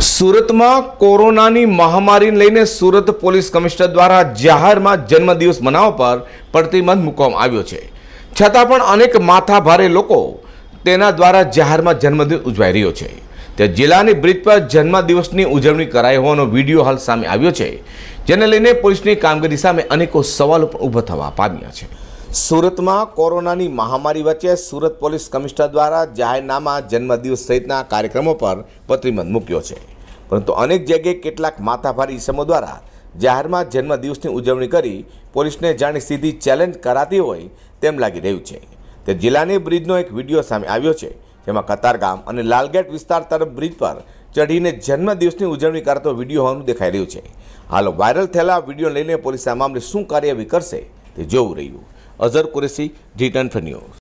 સુરતમાં કોરોનાની મહામારીને લઈને સુરત પોલીસ કમિશનર દ્વારા જાહેરમાં જન્મદિવસ મનાવવા પર પ્રતિબંધ મૂકવામાં આવ્યો છે છતાં પણ અનેક માથાભારે લોકો તેના દ્વારા જાહેરમાં જન્મદિવસ ઉજવાઈ રહ્યો છે તે જિલ્લાની બ્રિજ પર જન્મદિવસની ઉજવણી કરાઈ હોવાનો વિડીયો હાલ સામે આવ્યો છે જેને લઈને પોલીસની કામગીરી સામે અનેકો સવાલો પણ ઊભા થવા પામ્યા છે સુરતમાં કોરોનાની મહામારી વચ્ચે સુરત પોલીસ કમિશનર દ્વારા જાહેરનામા જન્મદિવસ સહિતના કાર્યક્રમો પર પ્રતિબંધ મૂક્યો છે પરંતુ અનેક જગ્યાએ કેટલાક માથાભારી ઇસમો દ્વારા જાહેરમાં જન્મદિવસની ઉજવણી કરી પોલીસને જાણી સીધી ચેલેન્જ કરાતી હોય તેમ લાગી રહ્યું છે તે જિલ્લાની બ્રિજનો એક વિડીયો સામે આવ્યો છે જેમાં કતારગામ અને લાલગેટ વિસ્તાર તરફ બ્રિજ પર ચઢીને જન્મદિવસની ઉજવણી કરતો વિડીયો હોવાનું દેખાઈ રહ્યું છે હાલ વાયરલ થયેલા વિડીયો લઈને પોલીસ આ મામલે શું કાર્યવાહી કરશે તે જોવું રહ્યું અઝર કુરેશી જી ટેન ન્યૂઝ